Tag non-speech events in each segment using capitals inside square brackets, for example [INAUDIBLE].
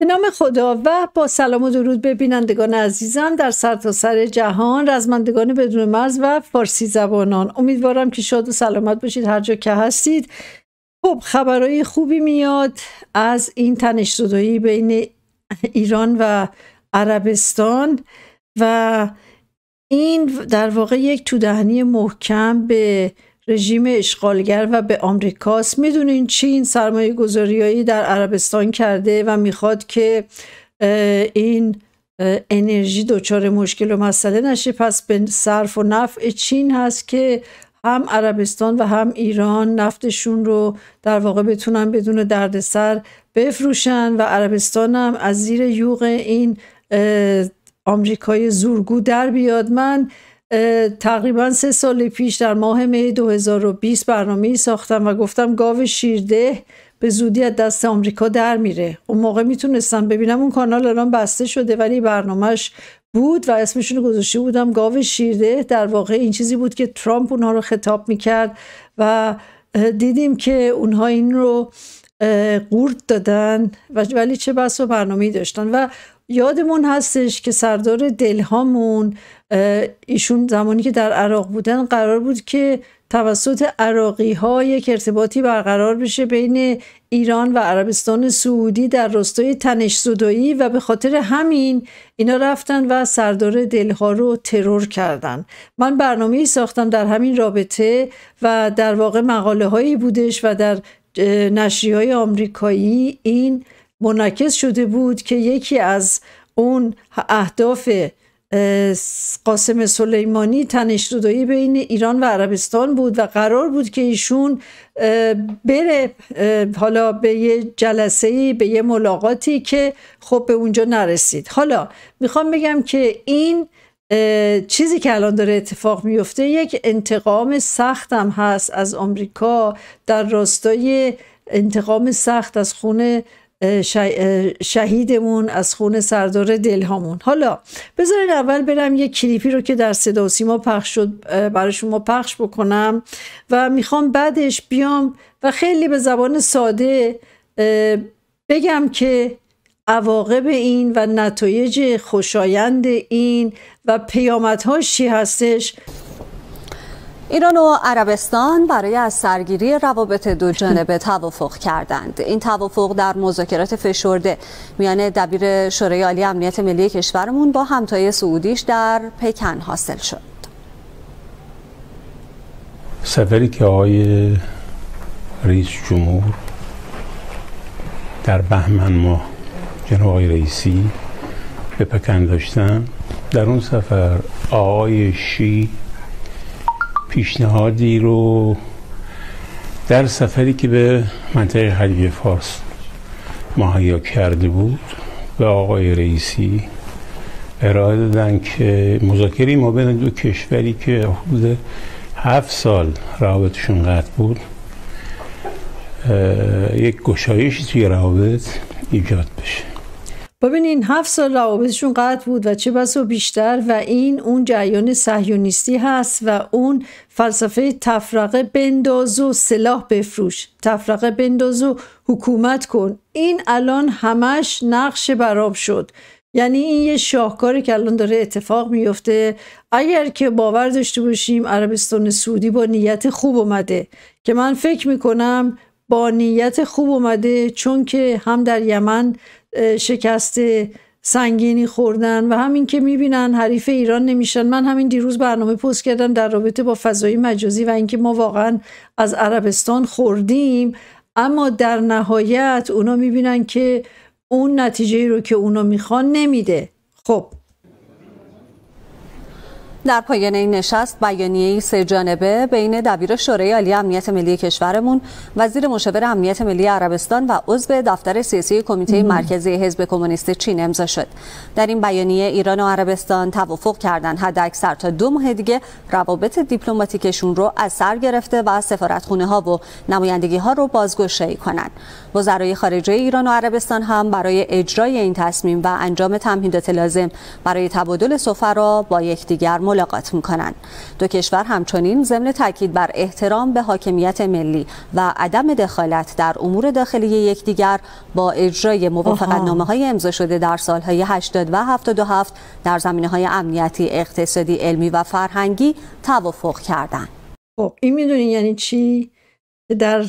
به نام خدا و با سلام و درود به بینندگان عزیزم در سرتاسر سر جهان رزمندگان بدون مرز و فارسی زبانان امیدوارم که شاد و سلامت باشید هر جا که هستید خب خبرهای خوبی میاد از این تنش بین ایران و عربستان و این در واقع یک تودهنی محکم به رژیم اشغالگر و به آمریکاست میدونین چین سرمایه گذاریایی در عربستان کرده و میخواد که این انرژی دچار مشکل و مسئله نشه پس به صرف و نفع چین هست که هم عربستان و هم ایران نفتشون رو در واقع بتونن بدون دردسر بفروشن و عربستان هم از زیر یوغ این آمریکای زورگو در بیاد من تقریبا سه سال پیش در ماه می 2020 برنامه ای ساختم و گفتم گاو شیرده به زودی از دست آمریکا در میره اون موقع میتونستم ببینم اون کانال الان بسته شده ولی برنامهش بود و اسمشون گذاشته بودم گاو شیرده در واقع این چیزی بود که ترامپ اونها رو خطاب میکرد و دیدیم که اونها این رو قورت دادن ولی چه بس و برنامه داشتن و یادمون هستش که سردار دلهامون ایشون زمانی که در عراق بودن قرار بود که توسط عراقی ها یک ارتباطی برقرار بشه بین ایران و عربستان سعودی در راستای تنش زدایی و به خاطر همین اینا رفتن و سردار دلها رو ترور کردن من برنامه ساختم در همین رابطه و در واقع مقاله هایی بودش و در نشریه های آمریکایی این منعکس شده بود که یکی از اون اهداف قاسم سلیمانی تنش دودایی بین ایران و عربستان بود و قرار بود که ایشون بره حالا به یه جلسه به یه ملاقاتی که خب به اونجا نرسید حالا میخوام بگم که این چیزی که الان داره اتفاق میفته یک انتقام سختم هست از آمریکا در راستای انتقام سخت از خونه شهیدمون از خون سردار دلهامون حالا بذارید اول برم یه کلیپی رو که در صدا و سیما پخش شد برای شما پخش بکنم و میخوام بعدش بیام و خیلی به زبان ساده بگم که عواقب این و نتایج خوشایند این و پیامدهاش چی هستش ایران و عربستان برای از سرگیری روابط دو جانبه توافق کردند این توافق در مذاکرات فشرده میان دبیر شورای عالی امنیت ملی کشورمون با همتای سعودیش در پکن حاصل شد سفری که آقای رئیس جمهور در بهمن ماه جناب آقای رئیسی به پکن داشتن در اون سفر آقای شی پیشنهادی رو در سفری که به منطقه خلیج فارس مهیا کرده بود به آقای رئیسی ارائه دادن که مذاکره ما بین دو کشوری که حدود هفت سال روابطشون قطع بود یک گشایشی توی روابط ایجاد بشه ببینین هفت سال روابطشون قطع بود و چه بس و بیشتر و این اون جریان صهیونیستی هست و اون فلسفه تفرقه بنداز و سلاح بفروش تفرقه بنداز و حکومت کن این الان همش نقش براب شد یعنی این یه شاهکاری که الان داره اتفاق میفته اگر که باور داشته باشیم عربستان سعودی با نیت خوب اومده که من فکر میکنم با نیت خوب اومده چون که هم در یمن شکست سنگینی خوردن و همین که میبینن حریف ایران نمیشن من همین دیروز برنامه پست کردم در رابطه با فضای مجازی و اینکه ما واقعا از عربستان خوردیم اما در نهایت اونا میبینن که اون نتیجه رو که اونا میخوان نمیده خب در پایان این نشست بیانیه سه جانبه بین دبیر شورای عالی امنیت ملی کشورمون وزیر مشاور امنیت ملی عربستان و عضو دفتر سیاسی کمیته مرکزی حزب کمونیست چین امضا شد در این بیانیه ایران و عربستان توافق کردند حداکثر تا دو ماه دیگه روابط دیپلماتیکشون رو از سر گرفته و خونه ها و نمایندگی ها رو بازگشایی کنند وزرای خارجه ایران و عربستان هم برای اجرای این تصمیم و انجام تمهیدات لازم برای تبادل سفرا با یکدیگر ملاقات میکنند دو کشور همچنین ضمن تاکید بر احترام به حاکمیت ملی و عدم دخالت در امور داخلی یکدیگر با اجرای نامه های امضا شده در سالهای 80 و 77 در زمینه های امنیتی اقتصادی علمی و فرهنگی توافق کردند خب این میدونین یعنی چی در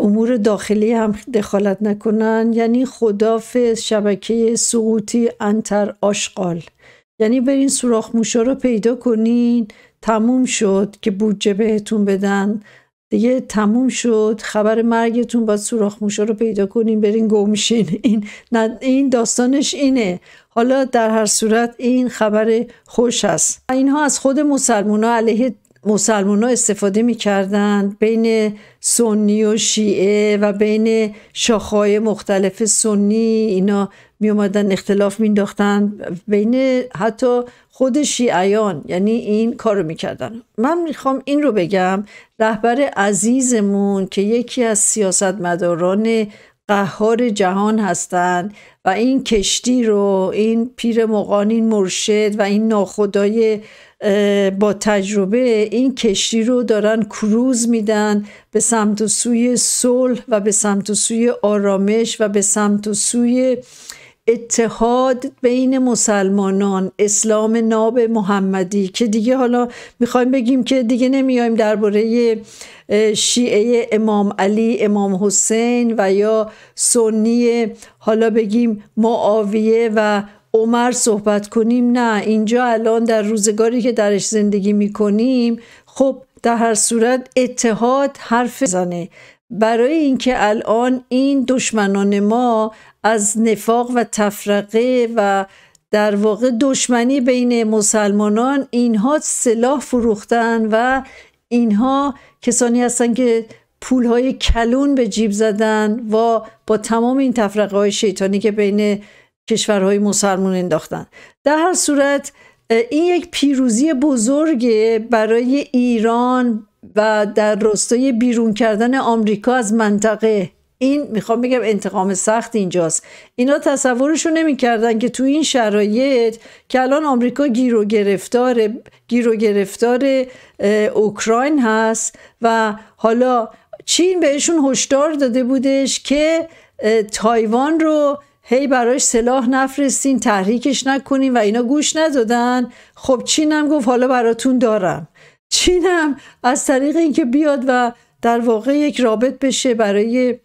امور داخلی هم دخالت نکنن یعنی خداف شبکه سقوطی انتر آشغال یعنی برین سوراخ موشا رو پیدا کنین تموم شد که بودجه بهتون بدن دیگه تموم شد خبر مرگتون باید سوراخ موشا رو پیدا کنین برین گمشین این نه این داستانش اینه حالا در هر صورت این خبر خوش است اینها از خود مسلمان ها علیه مسلمان ها استفاده می کردن بین سنی و شیعه و بین شاخهای مختلف سنی اینا می اختلاف می بین حتی خود شیعیان یعنی این کار رو می من میخوام این رو بگم رهبر عزیزمون که یکی از سیاستمداران قهار جهان هستند و این کشتی رو این پیر این مرشد و این ناخدای با تجربه این کشتی رو دارن کروز میدن به سمت و سوی صلح و به سمت و سوی آرامش و به سمت و سوی اتحاد بین مسلمانان اسلام ناب محمدی که دیگه حالا میخوایم بگیم که دیگه نمیایم درباره شیعه امام علی امام حسین و یا سنی حالا بگیم معاویه و عمر صحبت کنیم نه اینجا الان در روزگاری که درش زندگی میکنیم خب در هر صورت اتحاد حرف زنه برای اینکه الان این دشمنان ما از نفاق و تفرقه و در واقع دشمنی بین مسلمانان اینها سلاح فروختن و اینها کسانی هستند که پولهای کلون به جیب زدن و با تمام این تفرقه های شیطانی که بین کشورهای مسلمان انداختن در هر صورت این یک پیروزی بزرگ برای ایران و در راستای بیرون کردن آمریکا از منطقه این میخوام بگم انتقام سخت اینجاست اینا تصورشو نمیکردن که تو این شرایط که الان آمریکا گیر و گرفتار گیر گرفتار اوکراین هست و حالا چین بهشون هشدار داده بودش که تایوان رو هی براش سلاح نفرستین تحریکش نکنین و اینا گوش ندادن خب چینم گفت حالا براتون دارم چینم از طریق اینکه بیاد و در واقع یک رابط بشه برای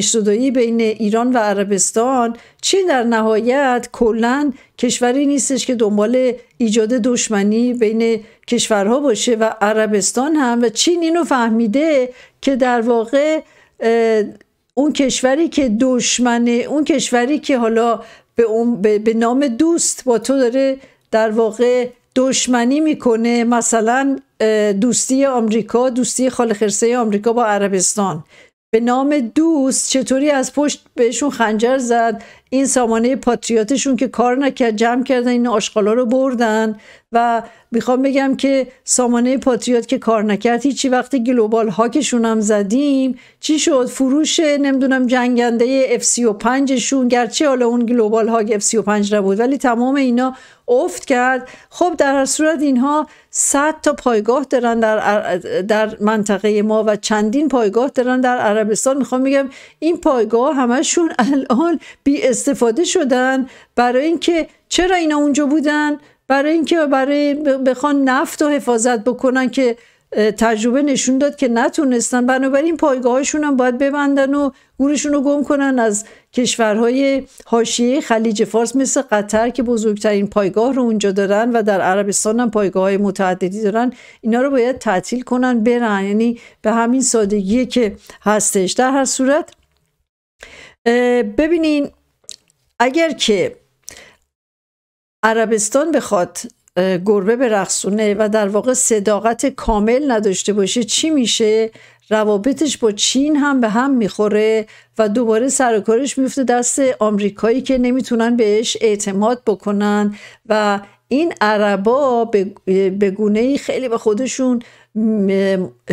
زدایی بین ایران و عربستان چی در نهایت کلا کشوری نیستش که دنبال ایجاد دشمنی بین کشورها باشه و عربستان هم و چین اینو فهمیده که در واقع اون کشوری که دشمنه اون کشوری که حالا به, به نام دوست با تو داره در واقع دشمنی میکنه مثلا دوستی آمریکا دوستی خالخرسه آمریکا با عربستان به نام دوست چطوری از پشت بهشون خنجر زد این سامانه پاتریاتشون که کار نکرد جمع کردن این ها رو بردن و میخوام بگم که سامانه پاتریات که کار نکرد هیچی وقتی گلوبال هاکشون هم زدیم چی شد فروش نمیدونم جنگنده سی 35 شون گرچه حالا اون گلوبال هاک و 35 نبود ولی تمام اینا افت کرد خب در هر صورت اینها 100 تا پایگاه دارن در, در منطقه ما و چندین پایگاه دارن در عربستان میخوام بگم این پایگاه همشون الان بی استفاده شدن برای اینکه چرا اینا اونجا بودن برای اینکه برای بخوان نفت و حفاظت بکنن که تجربه نشون داد که نتونستن بنابراین پایگاهاشون هم باید ببندن و گورشون رو گم کنن از کشورهای حاشیه خلیج فارس مثل قطر که بزرگترین پایگاه رو اونجا دارن و در عربستان هم پایگاه های متعددی دارن اینا رو باید تعطیل کنن برن یعنی به همین سادگی که هستش در هر صورت ببینین اگر که عربستان بخواد گربه رخصونه و در واقع صداقت کامل نداشته باشه چی میشه روابطش با چین هم به هم میخوره و دوباره سرکارش کارش میفته دست آمریکایی که نمیتونن بهش اعتماد بکنن و این عربا به گونه خیلی به خودشون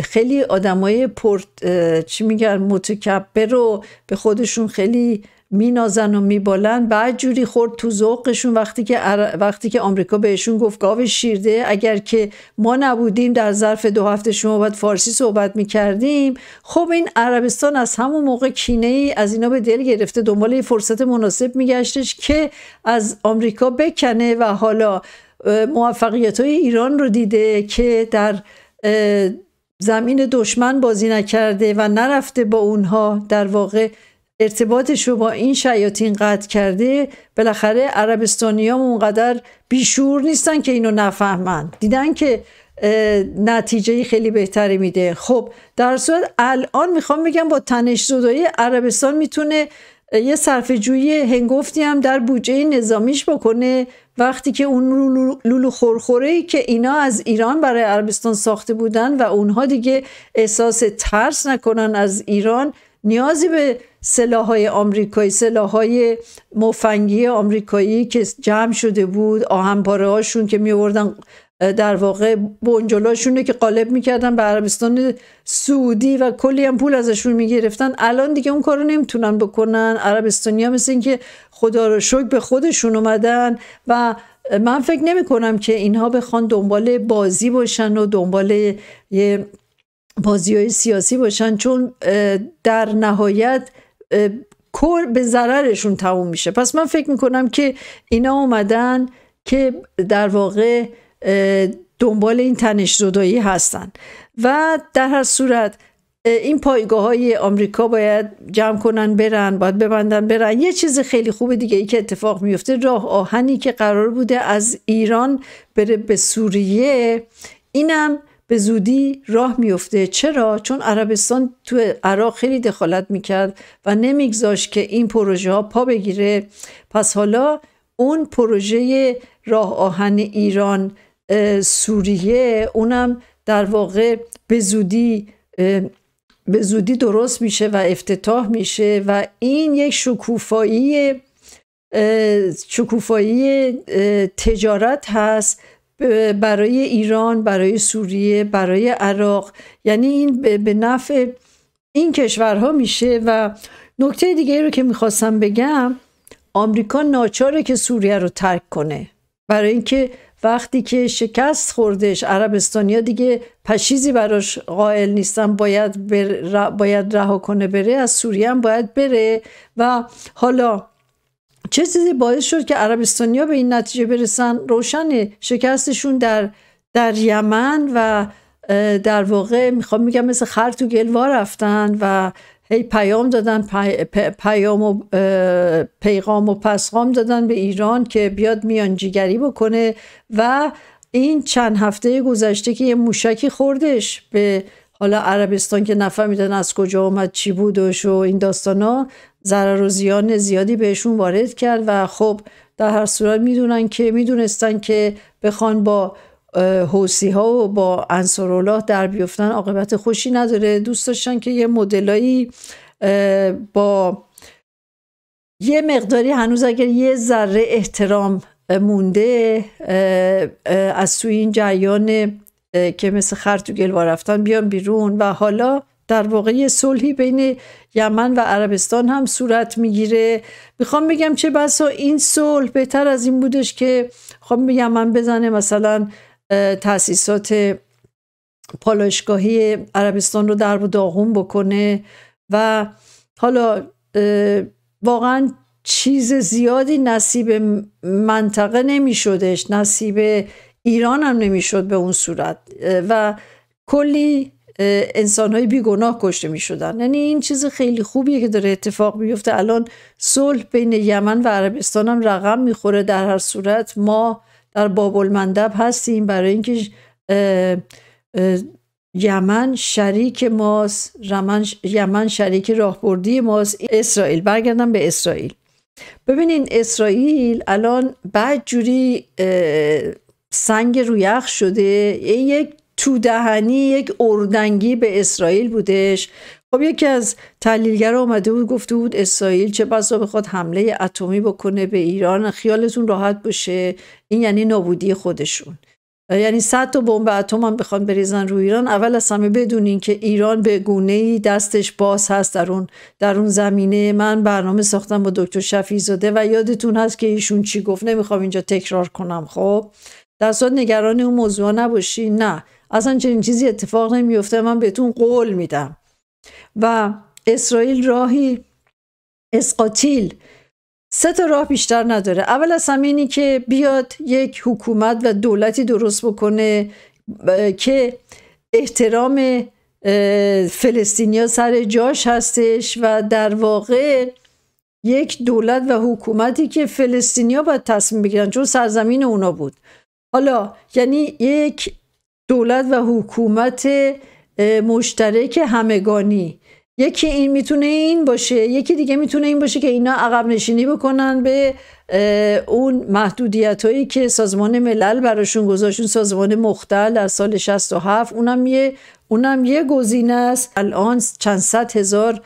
خیلی آدمای پرت چی میگن متکبر رو به خودشون خیلی مینازن و میبالن بعد جوری خورد تو ذوقشون وقتی که وقتی که آمریکا بهشون گفت گاو شیرده اگر که ما نبودیم در ظرف دو هفته شما باید فارسی صحبت میکردیم خب این عربستان از همون موقع کینه ای از اینا به دل گرفته دنبال یه فرصت مناسب میگشتش که از آمریکا بکنه و حالا موفقیت های ایران رو دیده که در زمین دشمن بازی نکرده و نرفته با اونها در واقع ارتباطش رو با این شیاطین قطع کرده بالاخره عربستانی ها اونقدر بیشور نیستن که اینو نفهمند دیدن که نتیجه خیلی بهتری میده خب در صورت الان میخوام بگم با تنش زدایی عربستان میتونه یه صرف جویی هنگفتی هم در بودجه نظامیش بکنه وقتی که اون لولو خورخوره ای که اینا از ایران برای عربستان ساخته بودن و اونها دیگه احساس ترس نکنن از ایران نیازی به سلاحهای آمریکایی سلاحهای مفنگی آمریکایی که جمع شده بود آهنپاره هاشون که میوردن در واقع بونجلاشون که قالب میکردن به عربستان سعودی و کلی هم پول ازشون میگرفتن الان دیگه اون کارو نمیتونن بکنن عربستانی مثل اینکه خدا رو شکر به خودشون اومدن و من فکر نمی کنم که اینها بخوان دنبال بازی باشن و دنبال یه بازی های سیاسی باشن چون در نهایت کور به ضررشون تموم میشه پس من فکر میکنم که اینا اومدن که در واقع دنبال این تنش زدایی هستن و در هر صورت این پایگاه های آمریکا باید جمع کنن برن باید ببندن برن یه چیز خیلی خوب دیگه ای که اتفاق میفته راه آهنی که قرار بوده از ایران بره به سوریه اینم به زودی راه میفته چرا چون عربستان تو عراق خیلی دخالت میکرد و نمیگذاشت که این پروژه ها پا بگیره پس حالا اون پروژه راه آهن ایران سوریه اونم در واقع به زودی به زودی درست میشه و افتتاح میشه و این یک شکوفایی شکوفایی تجارت هست برای ایران برای سوریه برای عراق یعنی این به نفع این کشورها میشه و نکته دیگه رو که میخواستم بگم آمریکا ناچاره که سوریه رو ترک کنه برای اینکه وقتی که شکست خوردش عربستانیا دیگه پشیزی براش قائل نیستن باید, باید رها کنه بره از سوریه هم باید بره و حالا چه چیزی باعث شد که عربستانیا به این نتیجه برسن روشن شکستشون در در یمن و در واقع میخوام میگم مثل خر تو گلوا رفتن و هی پیام دادن پیام و پیغام و پسغام دادن به ایران که بیاد میانجیگری بکنه و این چند هفته گذشته که یه موشکی خوردش به حالا عربستان که نفهمیدن از کجا اومد چی بودش و این ها ضرر و زیان زیادی بهشون وارد کرد و خب در هر صورت میدونن که میدونستن که بخوان با حوسی ها و با انصارالله در بیفتن عاقبت خوشی نداره دوست داشتن که یه مدلایی با یه مقداری هنوز اگر یه ذره احترام مونده از سوی این جریان که مثل خر و رفتن بیان بیرون و حالا در واقع صلحی بین یمن و عربستان هم صورت میگیره میخوام بگم چه بسا این صلح بهتر از این بودش که خب به یمن بزنه مثلا تاسیسات پالایشگاهی عربستان رو در و داغون بکنه و حالا واقعا چیز زیادی نصیب منطقه نمیشدش نصیب ایران هم نمیشد به اون صورت و کلی انسان های بیگناه کشته می شدن یعنی این چیز خیلی خوبیه که داره اتفاق میفته الان صلح بین یمن و عربستان هم رقم میخوره در هر صورت ما در بابل مندب هستیم برای اینکه یمن شریک ماست یمن شریک راهبردی ماست اسرائیل برگردم به اسرائیل ببینین اسرائیل الان بعد جوری سنگ رویخ شده یک تو دهنی یک اردنگی به اسرائیل بودش خب یکی از تحلیلگرا آمده بود گفته بود اسرائیل چه بسا بخواد حمله اتمی بکنه به ایران خیالتون راحت باشه این یعنی نابودی خودشون یعنی صد تا بمب اتم هم بخوان بریزن روی ایران اول از همه بدونین که ایران به گونه ای دستش باز هست در اون در اون زمینه من برنامه ساختم با دکتر شفی و یادتون هست که ایشون چی گفت نمیخوام اینجا تکرار کنم خب در نگران اون موضوع نباشی نه اصلا چنین چیزی اتفاق نمیفته من بهتون قول میدم و اسرائیل راهی اسقاتیل سه تا راه بیشتر نداره اول از اینی که بیاد یک حکومت و دولتی درست بکنه که احترام فلسطینیا سر جاش هستش و در واقع یک دولت و حکومتی که فلسطینیا باید تصمیم بگیرن چون سرزمین اونا بود حالا یعنی یک دولت و حکومت مشترک همگانی یکی این میتونه این باشه یکی دیگه میتونه این باشه که اینا عقب نشینی بکنن به اون محدودیت هایی که سازمان ملل براشون گذاشون سازمان مختل در سال 67 اونم یه اونم یه گزینه است الان چند صد هزار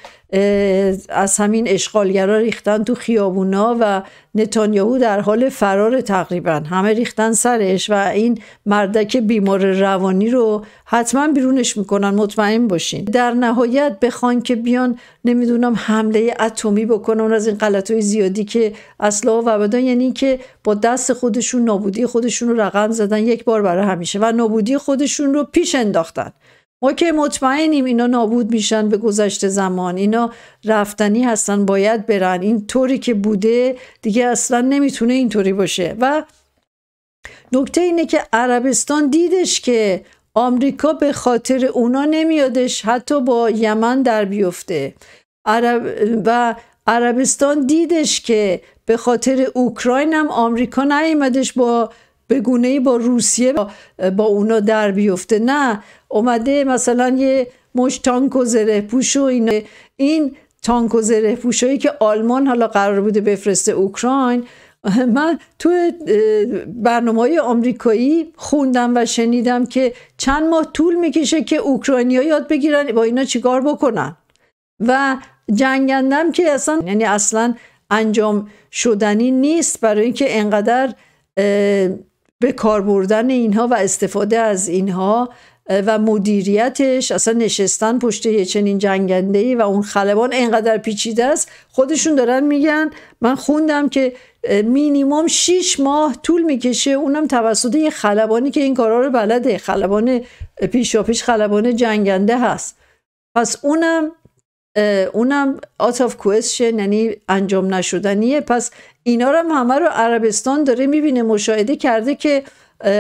از همین اشغالگرا ریختن تو خیابونا و نتانیاهو در حال فرار تقریبا همه ریختن سرش و این مردک بیمار روانی رو حتما بیرونش میکنن مطمئن باشین در نهایت بخوان که بیان نمیدونم حمله اتمی بکنن از این غلط های زیادی که اصلا و یعنی که با دست خودشون نابودی خودشون رو رقم زدن یک بار برای همیشه و نابودی خودشون رو پیش انداختن ما که مطمئنیم اینا نابود میشن به گذشته زمان اینا رفتنی هستن باید برن این طوری که بوده دیگه اصلا نمیتونه اینطوری باشه و نکته اینه که عربستان دیدش که آمریکا به خاطر اونا نمیادش حتی با یمن در بیفته عرب و عربستان دیدش که به خاطر اوکراین هم آمریکا نیامدش با به گونه با روسیه با اونا در بیفته نه اومده مثلا یه مش تانک و زره پوش و این تانک و زره که آلمان حالا قرار بوده بفرسته اوکراین [LAUGHS] من تو برنامه های آمریکایی خوندم و شنیدم که چند ماه طول میکشه که اوکراینیا یاد بگیرن با اینا چیکار بکنن و جنگندم که اصلا یعنی اصلا انجام شدنی نیست برای اینکه انقدر به کار بردن اینها و استفاده از اینها و مدیریتش اصلا نشستن پشت یه چنین جنگنده ای و اون خلبان انقدر پیچیده است خودشون دارن میگن من خوندم که مینیموم 6 ماه طول میکشه اونم توسط یه خلبانی که این کارا رو بلده خلبان پیشاپیش خلبان جنگنده هست پس اونم اونم آت of question یعنی انجام نشدنیه پس اینا رو هم همه رو عربستان داره میبینه مشاهده کرده که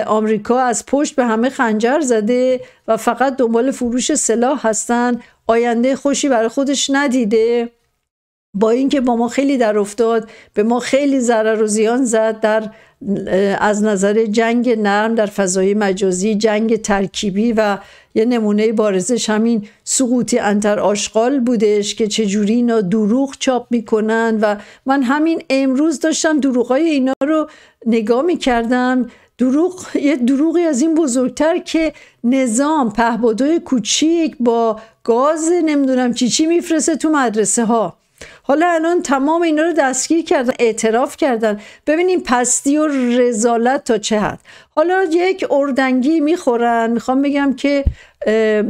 آمریکا از پشت به همه خنجر زده و فقط دنبال فروش سلاح هستن آینده خوشی برای خودش ندیده با اینکه با ما خیلی در افتاد به ما خیلی ضرر و زیان زد در از نظر جنگ نرم در فضای مجازی جنگ ترکیبی و یه نمونه بارزش همین سقوطی انتر آشغال بودش که چجوری اینا دروغ چاپ میکنن و من همین امروز داشتم دروغای اینا رو نگاه میکردم دروغ یه دروغی از این بزرگتر که نظام پهبادوی کوچیک با گاز نمیدونم چی چی میفرسته تو مدرسه ها حالا الان تمام اینا رو دستگیر کردن اعتراف کردن ببینیم پستی و رزالت تا چه حد حالا یک اردنگی میخورن میخوام بگم که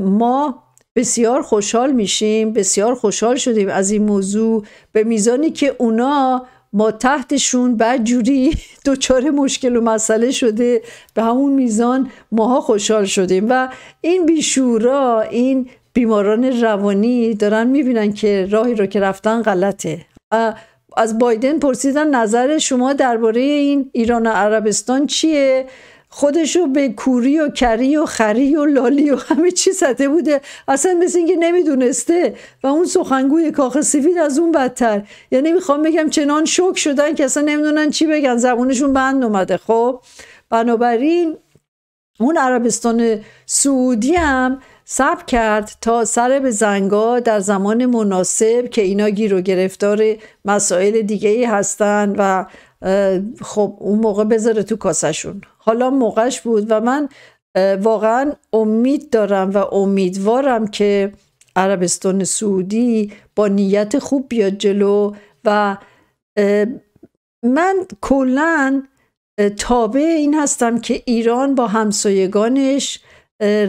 ما بسیار خوشحال میشیم بسیار خوشحال شدیم از این موضوع به میزانی که اونا ما تحتشون بعد جوری [LAUGHS] دوچار مشکل و مسئله شده به همون میزان ماها خوشحال شدیم و این بیشورا این بیماران روانی دارن میبینن که راهی رو که رفتن غلطه از بایدن پرسیدن نظر شما درباره این ایران و عربستان چیه خودشو به کوری و کری و خری و لالی و همه چی زده بوده اصلا مثل اینکه نمیدونسته و اون سخنگوی کاخ سفید از اون بدتر یعنی میخوام بگم چنان شوک شدن که اصلا نمیدونن چی بگن زبونشون بند اومده خب بنابراین اون عربستان سعودی هم صبر کرد تا سر به زنگا در زمان مناسب که اینا گیر و گرفتار مسائل دیگه ای هستن و خب اون موقع بذاره تو کاسشون حالا موقعش بود و من واقعا امید دارم و امیدوارم که عربستان سعودی با نیت خوب بیاد جلو و من کلا تابع این هستم که ایران با همسایگانش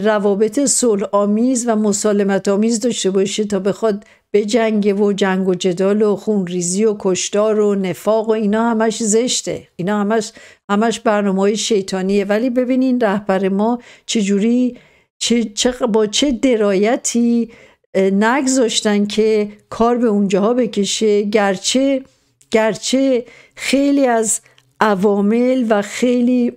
روابط صلح آمیز و مسالمت آمیز داشته باشه تا بخواد به جنگ و جنگ و جدال و خونریزی و کشتار و نفاق و اینا همش زشته اینا همش همش برنامه های شیطانیه ولی ببینین رهبر ما چجوری چه, چه با چه درایتی نگذاشتن که کار به اونجاها بکشه گرچه گرچه خیلی از عوامل و خیلی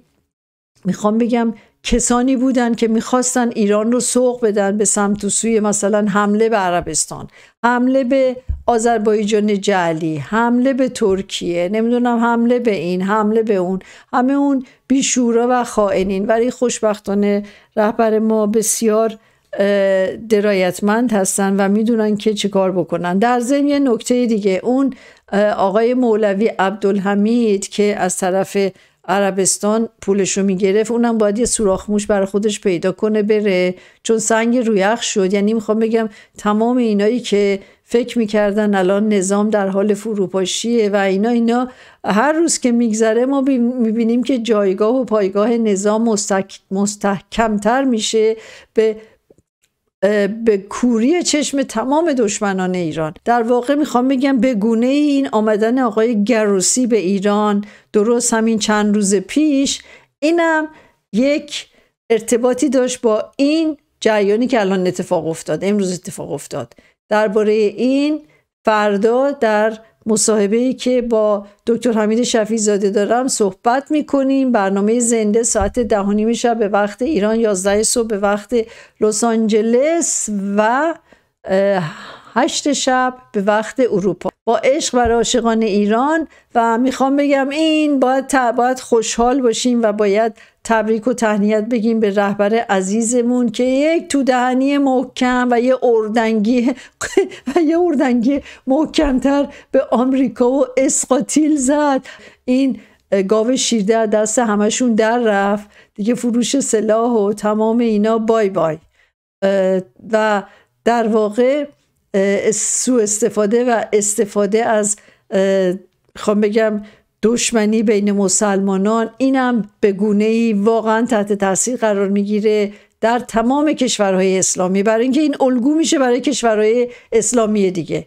میخوام بگم کسانی بودند که میخواستن ایران رو سوق بدن به سمت و سوی مثلا حمله به عربستان حمله به آذربایجان جعلی حمله به ترکیه نمیدونم حمله به این حمله به اون همه اون بیشورا و خائنین ولی خوشبختانه رهبر ما بسیار درایتمند هستن و میدونن که چه کار بکنن در ضمن یه نکته دیگه اون آقای مولوی عبدالحمید که از طرف عربستان پولشو میگرفت اونم باید یه سوراخ موش برای خودش پیدا کنه بره چون سنگ رویخ شد یعنی میخوام بگم تمام اینایی که فکر میکردن الان نظام در حال فروپاشیه و اینا اینا هر روز که میگذره ما میبینیم که جایگاه و پایگاه نظام مستحکمتر میشه به به کوری چشم تمام دشمنان ایران در واقع میخوام بگم به گونه این آمدن آقای گروسی به ایران درست همین چند روز پیش اینم یک ارتباطی داشت با این جریانی که الان اتفاق افتاد امروز اتفاق افتاد درباره این فردا در مصاحبه ای که با دکتر حمید شفی زاده دارم صحبت میکنیم برنامه زنده ساعت ده شب به وقت ایران 11 صبح به وقت لس آنجلس و هشت شب به وقت اروپا با عشق و عاشقان ایران و میخوام بگم این باید, باید خوشحال باشیم و باید تبریک و تهنیت بگیم به رهبر عزیزمون که یک تو دهنی محکم و یه اردنگی [LAUGHS] و یه اردنگی محکمتر به آمریکا و اسقاتیل زد این گاو شیرده دست همشون در رفت دیگه فروش سلاح و تمام اینا بای بای و در واقع سو استفاده و استفاده از خوام بگم دشمنی بین مسلمانان اینم به گونه ای واقعا تحت تاثیر قرار میگیره در تمام کشورهای اسلامی برای اینکه این الگو میشه برای کشورهای اسلامی دیگه